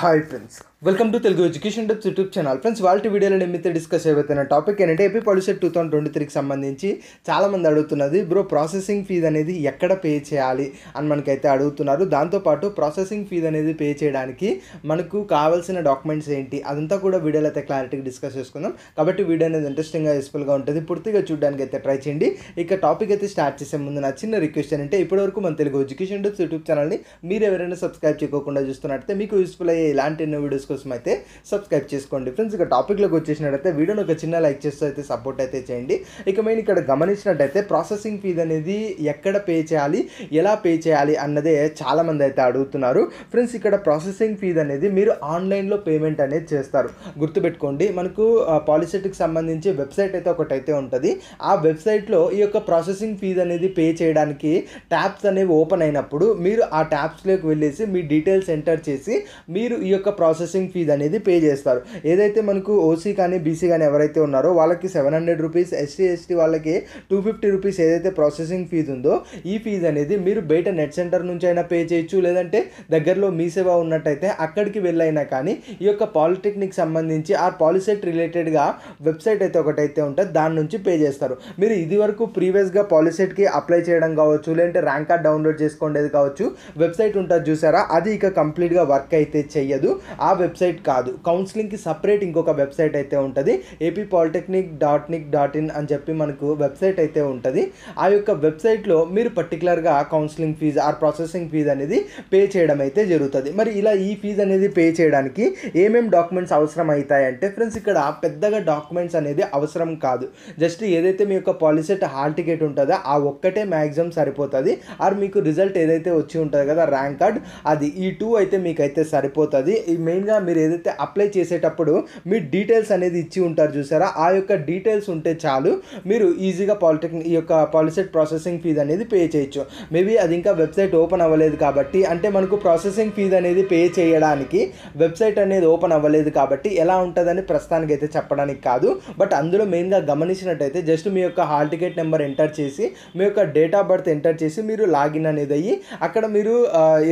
hi friends welcome to Telugu education depths YouTube channel friends వాళ్ళ వీడియోలో నిమిత్తం డిస్కస్ అయిపోతున్న టాపిక్ ఏంటంటే AP Polycet two thousand twenty త్రీకి సంబంధించి చాలామంది అడుగుతున్నది బ్రో ప్రాసెసింగ్ ఫీజ్ అనేది ఎక్కడ పే చేయాలి అని మనకైతే అడుగుతున్నారు దాంతోపాటు ప్రాసెసింగ్ ఫీజ్ అనేది పే చేయడానికి మనకు కావాల్సిన డాక్యుమెంట్స్ ఏంటి అదంతా కూడా వీడియోలో అయితే క్లారిటీగా డిస్కస్ చేసుకుందాం కాబట్టి వీడియో అనేది ఇంట్రెస్టింగ్గా యూస్ఫుల్గా ఉంటుంది పూర్తిగా చూడడానికి అయితే ట్రై చేయండి ఇక టాపిక్ అయితే స్టార్ట్ చేసే ముందు నా చిన్న రిక్వెస్ట్ ఏంటంటే ఇప్పటివరకు మన తెలుగు ఎడ్యుకేషన్ డెప్స్ యూట్యూబ్ ఛానల్ని మీరు ఎవరైనా సబ్స్క్రైబ్ చేయకుండా చూస్తున్నట్టయితే మీకు యూస్ఫుల్ అయ్యే ఇలాంటి ఎన్నో వీడియోస్ కోసం అయితే సబ్స్క్రైబ్ చేసుకోండి ఫ్రెండ్స్ ఇక టాపిక్లోకి వచ్చేసినట్టయితే వీడియోని ఒక చిన్న లైక్ చేస్తూ అయితే సపోర్ట్ అయితే చేయండి ఇక మెయిన్ ఇక్కడ గమనించినట్టయితే ప్రాసెసింగ్ ఫీజ్ అనేది ఎక్కడ పే చేయాలి ఎలా పే చేయాలి అన్నదే చాలామంది అయితే అడుగుతున్నారు ఫ్రెండ్స్ ఇక్కడ ప్రాసెసింగ్ ఫీజ్ అనేది మీరు ఆన్లైన్లో పేమెంట్ అనేది చేస్తారు గుర్తుపెట్టుకోండి మనకు పాలిసెట్కి సంబంధించి వెబ్సైట్ అయితే ఒకటైతే ఉంటుంది ఆ వెబ్సైట్లో ఈ యొక్క ప్రాసెసింగ్ ఫీజ్ అనేది పే చేయడానికి ట్యాబ్స్ అనేవి ఓపెన్ అయినప్పుడు మీరు ఆ ట్యాబ్స్లోకి వెళ్ళేసి మీ డీటెయిల్స్ ఎంటర్ చేసి మీరు ఈ యొక్క ప్రాసెసింగ్ ఫీజ్ అనేది పే చేస్తారు ఏదైతే మనకు ఓసీ కానీ బీసీ కానీ ఎవరైతే ఉన్నారో వాళ్ళకి seven hundred rupees SC ST వాళ్ళకి టూ ఫిఫ్టీ రూపీస్ ఏదైతే ప్రాసెసింగ్ ఫీజు ఉందో ఈ ఫీజు అనేది మీరు బయట నెట్ సెంటర్ నుంచి అయినా పే చేయొచ్చు లేదంటే దగ్గరలో మీ సేవ ఉన్నట్టయితే అక్కడికి వెళ్ళైనా కానీ ఈ యొక్క పాలిటెక్నిక్ సంబంధించి ఆ పాలిసెట్ రిలేటెడ్గా వెబ్సైట్ అయితే ఒకటైతే ఉంటుంది దాని నుంచి పే చేస్తారు మీరు ఇది వరకు ప్రీవియస్గా పాలిసెట్కి అప్లై చేయడం కావచ్చు లేదంటే ర్యాంక్ కార్డ్ డౌన్లోడ్ చేసుకోండేది కావచ్చు వెబ్సైట్ ఉంటుంది చూసారా అది ఇక కంప్లీట్గా వర్క్ అయితే చెయ్యి చెయ్యదు ఆ వెబ్సైట్ కాదు కౌన్సిలింగ్కి సపరేట్ ఇంకొక వెబ్సైట్ అయితే ఉంటుంది AP polytechnic dot nic dot in అని చెప్పి మనకు వెబ్సైట్ అయితే ఉంటుంది ఆ యొక్క వెబ్సైట్లో మీరు పర్టికులర్గా counselling fee or processing fee అనేది పే చేయడం అయితే జరుగుతుంది మరి ఇలా ఈ ఫీజు అనేది పే చేయడానికి ఏమేమి డాక్యుమెంట్స్ అవసరం అవుతాయంటే ఫ్రెండ్స్ ఇక్కడ పెద్దగా డాక్యుమెంట్స్ అనేది అవసరం కాదు జస్ట్ ఏదైతే మీ యొక్క పాలిసెట్ హాల్ టికెట్ ఉంటుందో ఆ ఒక్కటే మ్యాక్సిమం సరిపోతుంది ఆర్ మీకు రిజల్ట్ ఏదైతే వచ్చి ఉంటుంది కదా ర్యాంక్ కార్డ్ అది ఈ టూ అయితే మీకైతే సరిపోతుంది అవుతుంది ఈ మెయిన్గా మీరు ఏదైతే అప్లై చేసేటప్పుడు మీ డీటెయిల్స్ అనేది ఇచ్చి ఉంటారు చూసారా ఆ యొక్క డీటెయిల్స్ ఉంటే చాలు మీరు ఈజీగా పాలిటెక్నిక్ ఈ యొక్క పాలిసెట్ ప్రాసెసింగ్ ఫీజ్ అనేది పే చేయొచ్చు మేబీ అది ఇంకా వెబ్సైట్ ఓపెన్ అవ్వలేదు కాబట్టి అంటే మనకు ప్రాసెసింగ్ ఫీజ్ అనేది పే చేయడానికి వెబ్సైట్ అనేది ఓపెన్ అవ్వలేదు కాబట్టి ఎలా ఉంటుందని ప్రస్తుతానికి అయితే చెప్పడానికి కాదు బట్ అందులో మెయిన్గా గమనించినట్టయితే జస్ట్ మీ యొక్క హాల్ టికెట్ నెంబర్ ఎంటర్ చేసి మీ యొక్క డేట్ ఆఫ్ బర్త్ ఎంటర్ చేసి మీరు లాగిన్ అనేది అయ్యి అక్కడ మీరు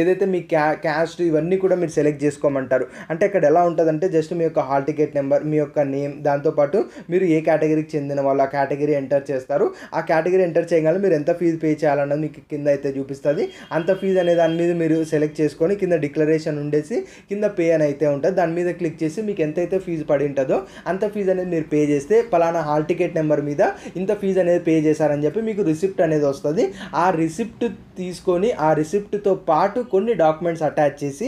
ఏదైతే మీ క్యా క్యాస్ట్ ఇవన్నీ కూడా మీరు సెలెక్ట్ చేసి తీసుకోమంటారు అంటే ఇక్కడ ఎలా ఉంటుందంటే జస్ట్ మీ యొక్క హాల్ టికెట్ నెంబర్ మీ యొక్క నేమ్ దాంతోపాటు మీరు ఏ కేటగిరీకి చెందిన వాళ్ళు ఆ కేటగిరీ ఎంటర్ చేస్తారు ఆ కేటగిరీ ఎంటర్ చేయగానే మీరు ఎంత ఫీజు పే చేయాలన్నది మీకు కింద అయితే చూపిస్తుంది అంత ఫీజు అనే దాని మీద మీరు సెలెక్ట్ చేసుకొని కింద డిక్లరేషన్ ఉండేసి కింద పే అని అయితే ఉంటుంది దాని మీద క్లిక్ చేసి మీకు ఎంతైతే ఫీజు పడి ఉంటుందో అంత ఫీజు అనేది మీరు పే చేస్తే ఫలానా హాల్ టికెట్ నెంబర్ మీద ఇంత ఫీజు అనేది పే చేశారని చెప్పి మీకు రిసిప్ట్ అనేది వస్తుంది ఆ రిసిప్ట్ తీసుకొని ఆ రిసిప్ట్తో పాటు కొన్ని డాక్యుమెంట్స్ అటాచ్ చేసి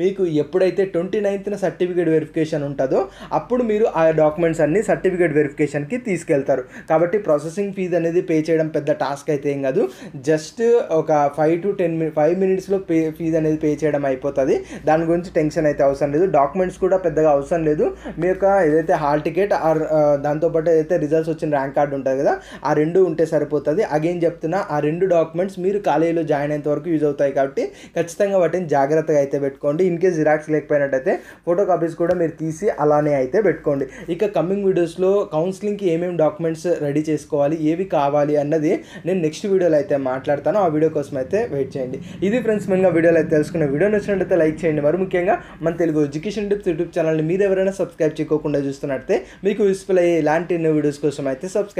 మీకు ఎప్పుడైతే ట్వంటీ నైన్త్న సర్టిఫికేట్ వెరిఫికేషన్ ఉంటుందో అప్పుడు మీరు ఆ డాక్యుమెంట్స్ అన్ని సర్టిఫికేట్ వెరిఫికేషన్కి తీసుకెళ్తారు కాబట్టి ప్రాసెసింగ్ ఫీజ్ అనేది పే చేయడం పెద్ద టాస్క్ అయితే ఏం కాదు జస్ట్ ఒక five to ten minute five మినిట్స్లో పే ఫీజ్ అనేది పే చేయడం అయిపోతుంది దాని గురించి టెన్షన్ అయితే అవసరం లేదు డాక్యుమెంట్స్ కూడా పెద్దగా అవసరం లేదు మీ యొక్క ఏదైతే హాల్ టికెట్ ఆర్ దాంతోపాటు ఏదైతే రిజల్ట్స్ వచ్చిన ర్యాంక్ కార్డు ఉంటుంది కదా ఆ రెండు ఉంటే సరిపోతుంది అగైన్ చెప్తున్నా ఆ రెండు డాక్యుమెంట్స్ మీరు కాలేజీలో జాయిన్ అయ్యేంత వరకు యూజ్ అవుతాయి కాబట్టి ఖచ్చితంగా వాటిని జాగ్రత్తగా అయితే పెట్టుకోండి పెట్టుకోండి ఇన్ కేస్ జిరాక్స్ లేకపోయినట్టయితే ఫోటో కాపీస్ కూడా మీరు తీసి అలానే అయితే పెట్టుకోండి ఇక కమింగ్ వీడియోస్లో కౌన్సిలింగ్కి ఏమేమి డాక్యుమెంట్స్ రెడీ చేసుకోవాలి ఏవి కావాలి అన్నది నేను నెక్స్ట్ వీడియోలో అయితే మాట్లాడతాను ఆ వీడియో కోసం అయితే వెయిట్ చేయండి ఇది ఫ్రెండ్స్ మెయిన్గా వీడియోలో అయితే తెలుసుకున్న వీడియో నచ్చినట్టయితే లైక్ చేయండి మరి ముఖ్యంగా మన తెలుగు ఎడ్యుకేషన్ టిప్స్ యూట్యూబ్ ఛానల్ని మీరు ఎవరైనా సబ్స్క్రైబ్ చేసుకోకుండా చూస్తున్నట్టయితే మీకు యూస్ఫుల్ అయ్యే ఇలాంటి ఎన్నో వీడియోస్ కోసం అయితే సబ్స్క్రైబ్